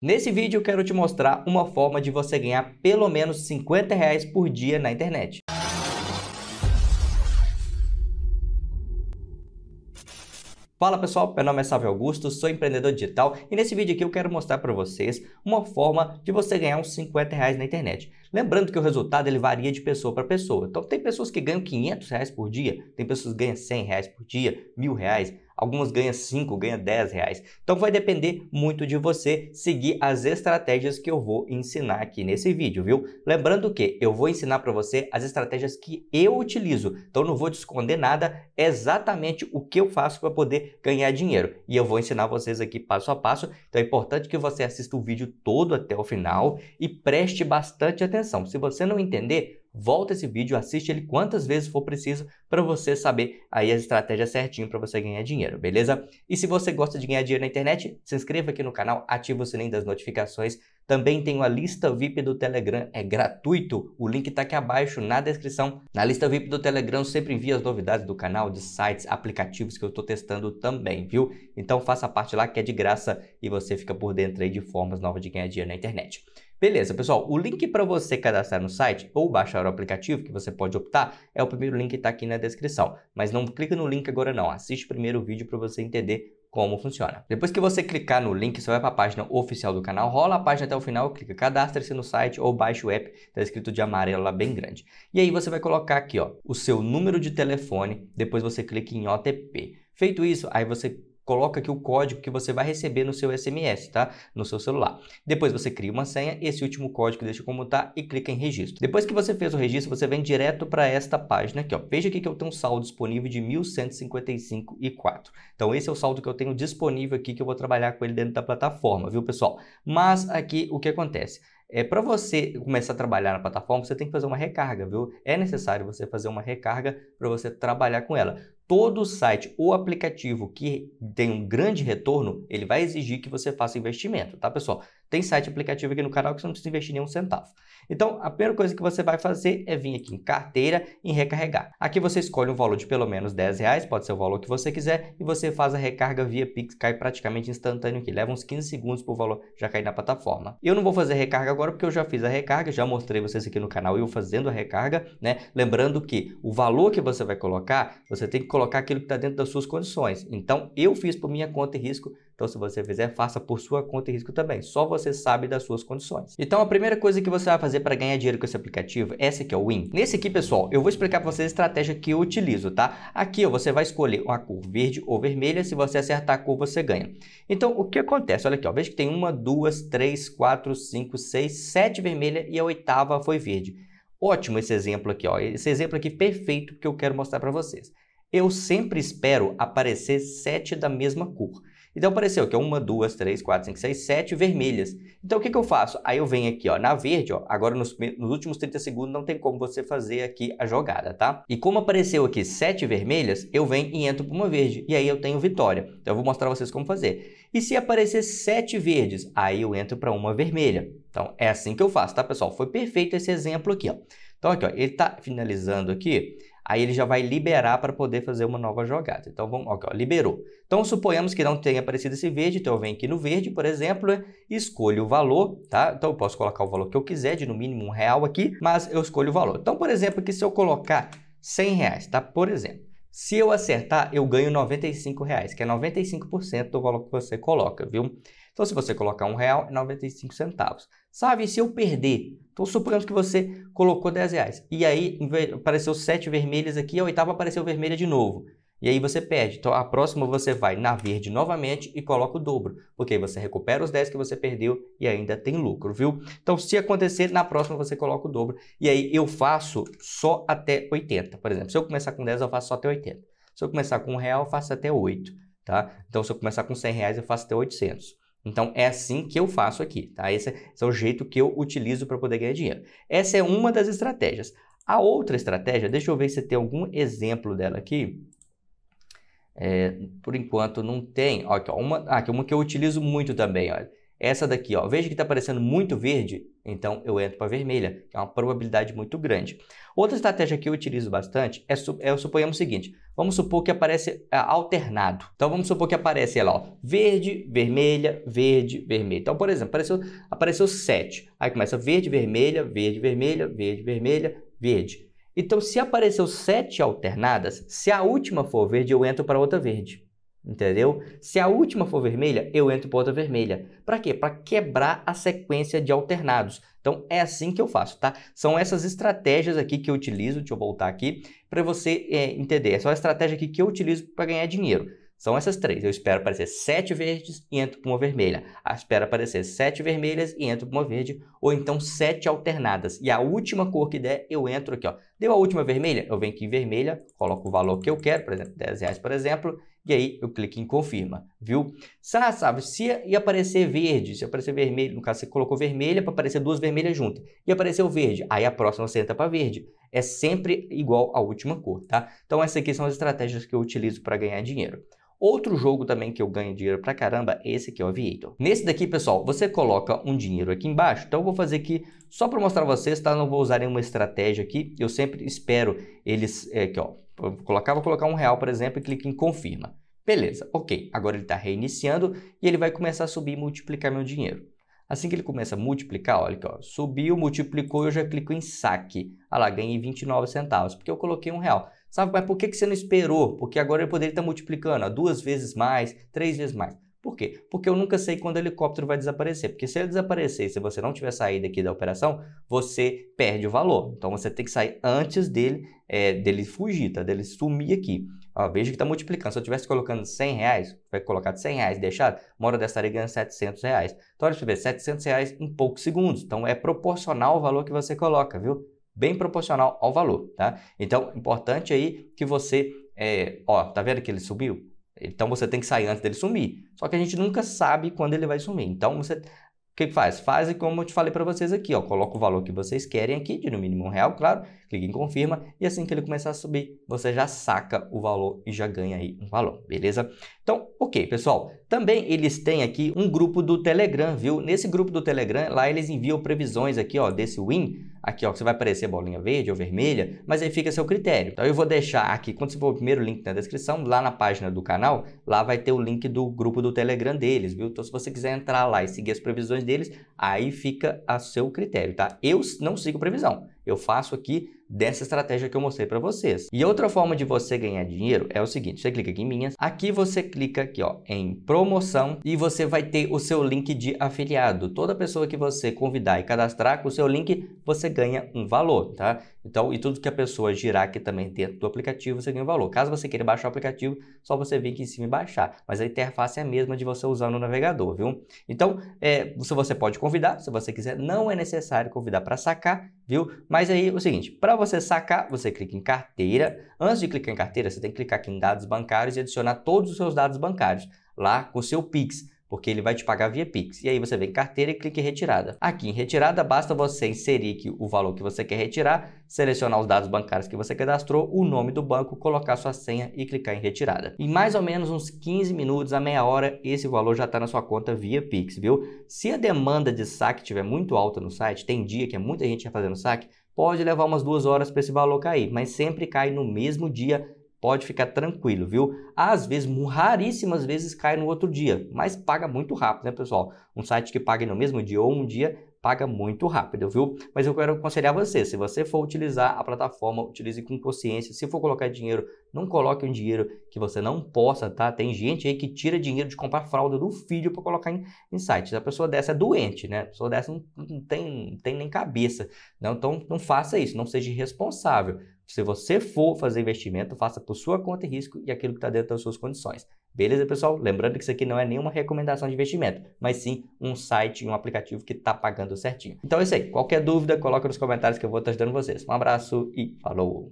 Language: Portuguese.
Nesse vídeo eu quero te mostrar uma forma de você ganhar pelo menos 50 reais por dia na internet. Fala pessoal, meu nome é Sávio Augusto, sou empreendedor digital e nesse vídeo aqui eu quero mostrar para vocês uma forma de você ganhar uns 50 reais na internet. Lembrando que o resultado ele varia de pessoa para pessoa. Então tem pessoas que ganham 500 reais por dia, tem pessoas que ganham 100 reais por dia, mil reais, algumas ganham 5, ganham 10 reais. Então vai depender muito de você seguir as estratégias que eu vou ensinar aqui nesse vídeo, viu? Lembrando que eu vou ensinar para você as estratégias que eu utilizo, então não vou te esconder nada, é exatamente o que eu faço para poder ganhar dinheiro. E eu vou ensinar vocês aqui passo a passo, então é importante que você assista o vídeo todo até o final e preste bastante atenção atenção. Se você não entender, volta esse vídeo, assiste ele quantas vezes for preciso para você saber aí as estratégias certinho para você ganhar dinheiro, beleza? E se você gosta de ganhar dinheiro na internet, se inscreva aqui no canal, ativa o sininho das notificações. Também tem uma lista VIP do Telegram, é gratuito. O link está aqui abaixo na descrição. Na lista VIP do Telegram sempre envia as novidades do canal, de sites, aplicativos que eu estou testando também, viu? Então faça parte lá que é de graça e você fica por dentro aí de formas novas de ganhar dinheiro na internet. Beleza, pessoal, o link para você cadastrar no site ou baixar o aplicativo, que você pode optar, é o primeiro link que está aqui na descrição. Mas não clica no link agora não, assiste primeiro o vídeo para você entender como funciona. Depois que você clicar no link, você vai para a página oficial do canal, rola a página até o final, clica cadastre-se no site ou baixa o app, está escrito de amarelo lá bem grande. E aí você vai colocar aqui ó, o seu número de telefone, depois você clica em OTP. Feito isso, aí você coloca aqui o código que você vai receber no seu SMS, tá? No seu celular. Depois você cria uma senha, esse último código deixa como tá e clica em registro. Depois que você fez o registro, você vem direto para esta página aqui, ó. Veja aqui que eu tenho um saldo disponível de 1.155,4. Então esse é o saldo que eu tenho disponível aqui que eu vou trabalhar com ele dentro da plataforma, viu, pessoal? Mas aqui o que acontece? É, para você começar a trabalhar na plataforma, você tem que fazer uma recarga, viu? É necessário você fazer uma recarga para você trabalhar com ela todo site ou aplicativo que tem um grande retorno, ele vai exigir que você faça investimento, tá pessoal? Tem site aplicativo aqui no canal que você não precisa investir nenhum centavo. Então, a primeira coisa que você vai fazer é vir aqui em carteira e recarregar. Aqui você escolhe um valor de pelo menos 10 reais, pode ser o valor que você quiser, e você faz a recarga via Pix, cai praticamente instantâneo aqui. Leva uns 15 segundos para o valor já cair na plataforma. Eu não vou fazer recarga agora porque eu já fiz a recarga, já mostrei vocês aqui no canal eu fazendo a recarga, né? Lembrando que o valor que você vai colocar, você tem que colocar aquilo que está dentro das suas condições. Então, eu fiz por minha conta e risco então, se você fizer, faça por sua conta e risco também. Só você sabe das suas condições. Então, a primeira coisa que você vai fazer para ganhar dinheiro com esse aplicativo, essa aqui é o Win. Nesse aqui, pessoal, eu vou explicar para vocês a estratégia que eu utilizo, tá? Aqui, ó, você vai escolher uma cor verde ou vermelha. Se você acertar a cor, você ganha. Então, o que acontece? Olha aqui, ó. Veja que tem uma, duas, três, quatro, cinco, seis, sete vermelha e a oitava foi verde. Ótimo esse exemplo aqui, ó. Esse exemplo aqui perfeito que eu quero mostrar para vocês. Eu sempre espero aparecer sete da mesma cor. Então apareceu que é uma, duas, três, quatro, cinco, seis, sete vermelhas. Então o que, que eu faço? Aí eu venho aqui ó, na verde, ó, agora nos, nos últimos 30 segundos não tem como você fazer aqui a jogada, tá? E como apareceu aqui sete vermelhas, eu venho e entro para uma verde. E aí eu tenho vitória. Então eu vou mostrar vocês como fazer. E se aparecer sete verdes, aí eu entro para uma vermelha. Então é assim que eu faço, tá pessoal? Foi perfeito esse exemplo aqui, ó. Então aqui, ó, ele está finalizando aqui aí ele já vai liberar para poder fazer uma nova jogada. Então, vamos, ó, liberou. Então, suponhamos que não tenha aparecido esse verde, então eu venho aqui no verde, por exemplo, escolho o valor, tá? Então, eu posso colocar o valor que eu quiser, de no mínimo um real aqui, mas eu escolho o valor. Então, por exemplo, aqui se eu colocar 100 reais, tá? Por exemplo. Se eu acertar, eu ganho 95 reais, que é 95% do valor que você coloca, viu? Então, se você colocar um real, é 95 centavos. Sabe, se eu perder, então, suponhamos que você colocou 10 reais. E aí apareceu 7 vermelhas aqui, a oitava apareceu vermelha de novo. E aí você perde. Então, a próxima você vai na verde novamente e coloca o dobro. Porque aí você recupera os 10 que você perdeu e ainda tem lucro, viu? Então, se acontecer, na próxima você coloca o dobro. E aí eu faço só até 80. Por exemplo, se eu começar com 10, eu faço só até 80. Se eu começar com 1 real, eu faço até 8, tá? Então, se eu começar com 100 reais, eu faço até 800. Então é assim que eu faço aqui, tá? Esse é o jeito que eu utilizo para poder ganhar dinheiro. Essa é uma das estratégias. A outra estratégia, deixa eu ver se tem algum exemplo dela aqui. É, por enquanto não tem. Ó, aqui, ó, uma, aqui, uma que eu utilizo muito também, olha. Essa daqui, ó. Veja que está aparecendo muito verde. Então eu entro para vermelha, que é uma probabilidade muito grande. Outra estratégia que eu utilizo bastante é, é suponhamos o seguinte: vamos supor que aparece é, alternado. Então vamos supor que aparece lá, ó, verde, vermelha, verde, vermelho. Então, por exemplo, apareceu, apareceu 7. Aí começa verde, vermelha, verde, vermelha, verde, vermelha, verde. Então, se apareceu sete alternadas, se a última for verde, eu entro para outra verde entendeu? Se a última for vermelha, eu entro para outra vermelha. Para quê? Para quebrar a sequência de alternados. Então é assim que eu faço, tá? São essas estratégias aqui que eu utilizo, deixa eu voltar aqui, para você é, entender. Essa é a estratégia aqui que eu utilizo para ganhar dinheiro. São essas três. Eu espero aparecer sete verdes e entro para uma vermelha. Eu ah, espero aparecer sete vermelhas e entro para uma verde. Ou então sete alternadas. E a última cor que der, eu entro aqui. Ó. Deu a última vermelha? Eu venho aqui em vermelha, coloco o valor que eu quero, por exemplo, 10 reais, por exemplo, e aí eu clico em confirma, viu? Sabe, se ia aparecer verde, se aparecer vermelho, no caso você colocou vermelha para aparecer duas vermelhas juntas, e apareceu verde, aí a próxima você entra para verde. É sempre igual à última cor, tá? Então essas aqui são as estratégias que eu utilizo para ganhar dinheiro. Outro jogo também que eu ganho dinheiro pra caramba, é esse aqui é o Aviator. Nesse daqui, pessoal, você coloca um dinheiro aqui embaixo. Então eu vou fazer aqui só para mostrar pra vocês, tá? Não vou usar nenhuma estratégia aqui. Eu sempre espero eles... É, aqui, ó Vou colocar, vou colocar um real, por exemplo, e clica em confirma. Beleza, ok. Agora ele está reiniciando e ele vai começar a subir e multiplicar meu dinheiro. Assim que ele começa a multiplicar, olha aqui, ó, subiu, multiplicou eu já clico em saque. Olha lá, ganhei 29 centavos, porque eu coloquei um real. Sabe, mas por que, que você não esperou? Porque agora ele poderia estar tá multiplicando ó, duas vezes mais, três vezes mais. Por quê? Porque eu nunca sei quando o helicóptero vai desaparecer. Porque se ele desaparecer se você não tiver saído aqui da operação, você perde o valor. Então você tem que sair antes dele, é, dele fugir, tá? dele sumir aqui. Ó, veja que está multiplicando. Se eu estivesse colocando 100 reais, vai colocar 100 reais deixado, uma hora dessa ganha 700 reais. Então, olha para ver, 700 reais em poucos segundos. Então, é proporcional ao valor que você coloca, viu? Bem proporcional ao valor, tá? Então, importante aí que você, é, ó, tá vendo que ele subiu? Então você tem que sair antes dele sumir. Só que a gente nunca sabe quando ele vai sumir. Então você o que faz? Faz como eu te falei para vocês aqui, ó. Coloca o valor que vocês querem aqui, de no mínimo um real, claro. Clique em confirma e assim que ele começar a subir, você já saca o valor e já ganha aí um valor, beleza? Então, ok, pessoal. Também eles têm aqui um grupo do Telegram, viu? Nesse grupo do Telegram, lá eles enviam previsões aqui, ó, desse win. Aqui, ó, que você vai aparecer bolinha verde ou vermelha, mas aí fica a seu critério. Então, eu vou deixar aqui, quando você for o primeiro link na descrição, lá na página do canal, lá vai ter o link do grupo do Telegram deles, viu? Então, se você quiser entrar lá e seguir as previsões deles, aí fica a seu critério, tá? Eu não sigo previsão. Eu faço aqui dessa estratégia que eu mostrei para vocês. E outra forma de você ganhar dinheiro é o seguinte, você clica aqui em minhas, aqui você clica aqui ó, em promoção e você vai ter o seu link de afiliado. Toda pessoa que você convidar e cadastrar com o seu link, você ganha um valor, tá? Então, e tudo que a pessoa girar aqui também dentro do aplicativo, você ganha um valor. Caso você queira baixar o aplicativo, só você vir aqui em cima e baixar. Mas a interface é a mesma de você usar no navegador, viu? Então, é, se você pode convidar, se você quiser, não é necessário convidar para sacar, viu? Mas aí, é o seguinte, para para você sacar, você clica em carteira. Antes de clicar em carteira, você tem que clicar aqui em dados bancários e adicionar todos os seus dados bancários lá com o seu Pix porque ele vai te pagar via Pix. E aí você vem em carteira e clica em retirada. Aqui em retirada, basta você inserir o valor que você quer retirar, selecionar os dados bancários que você cadastrou, o nome do banco, colocar sua senha e clicar em retirada. Em mais ou menos uns 15 minutos a meia hora, esse valor já está na sua conta via Pix, viu? Se a demanda de saque estiver muito alta no site, tem dia que é muita gente está fazendo saque, pode levar umas duas horas para esse valor cair, mas sempre cai no mesmo dia Pode ficar tranquilo, viu? Às vezes, raríssimas vezes cai no outro dia, mas paga muito rápido, né, pessoal? Um site que paga no mesmo dia ou um dia paga muito rápido, viu? Mas eu quero aconselhar você, se você for utilizar a plataforma, utilize com consciência. Se for colocar dinheiro, não coloque um dinheiro que você não possa, tá? Tem gente aí que tira dinheiro de comprar fralda do filho para colocar em, em sites. A pessoa dessa é doente, né? A pessoa dessa não, não tem, não tem nem cabeça. Não, né? então não faça isso, não seja irresponsável. Se você for fazer investimento, faça por sua conta e risco e aquilo que está dentro das suas condições. Beleza, pessoal? Lembrando que isso aqui não é nenhuma recomendação de investimento, mas sim um site, um aplicativo que está pagando certinho. Então é isso aí. Qualquer dúvida, coloca nos comentários que eu vou estar ajudando vocês. Um abraço e falou!